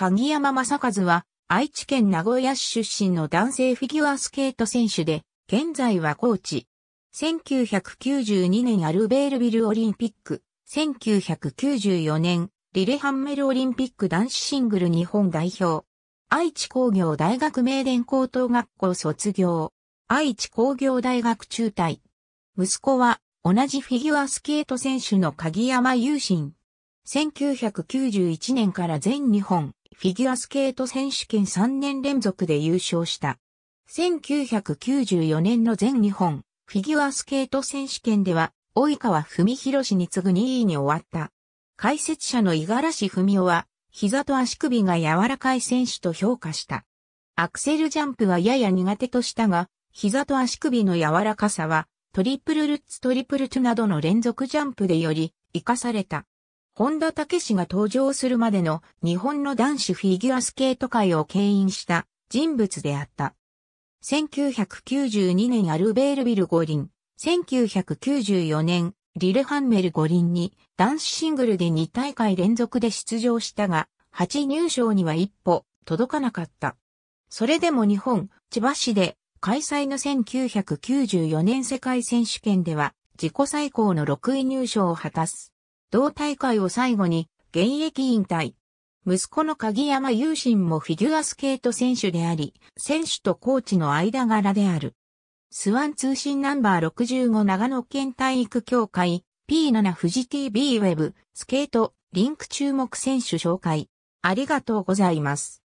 鍵山正和は、愛知県名古屋市出身の男性フィギュアスケート選手で、現在はコーチ。1992年アルベールビルオリンピック、1994年リレハンメルオリンピック男子シングル日本代表。愛知工業大学名電高等学校卒業。愛知工業大学中退。息子は同じフィギュアスケート選手の鍵山雄信。1991年から全日本フィギュアスケート選手権3年連続で優勝した。1994年の全日本フィギュアスケート選手権では、及川文博に次ぐ2位に終わった。解説者の五十嵐文夫は、膝と足首が柔らかい選手と評価した。アクセルジャンプはやや苦手としたが、膝と足首の柔らかさは、トリプルルッツトリプルトゥなどの連続ジャンプでより、活かされた。本田武史が登場するまでの日本の男子フィギュアスケート界を牽引した人物であった。1992年アルベールビル五輪、1994年リレハンメル五輪に男子シングルで2大会連続で出場したが、8入賞には一歩届かなかった。それでも日本、千葉市で開催の1994年世界選手権では自己最高の6位入賞を果たす。同大会を最後に現役引退。息子の鍵山雄心もフィギュアスケート選手であり、選手とコーチの間柄である。スワン通信ナンバー65長野県体育協会 P7 富士 TV ウェブスケートリンク注目選手紹介。ありがとうございます。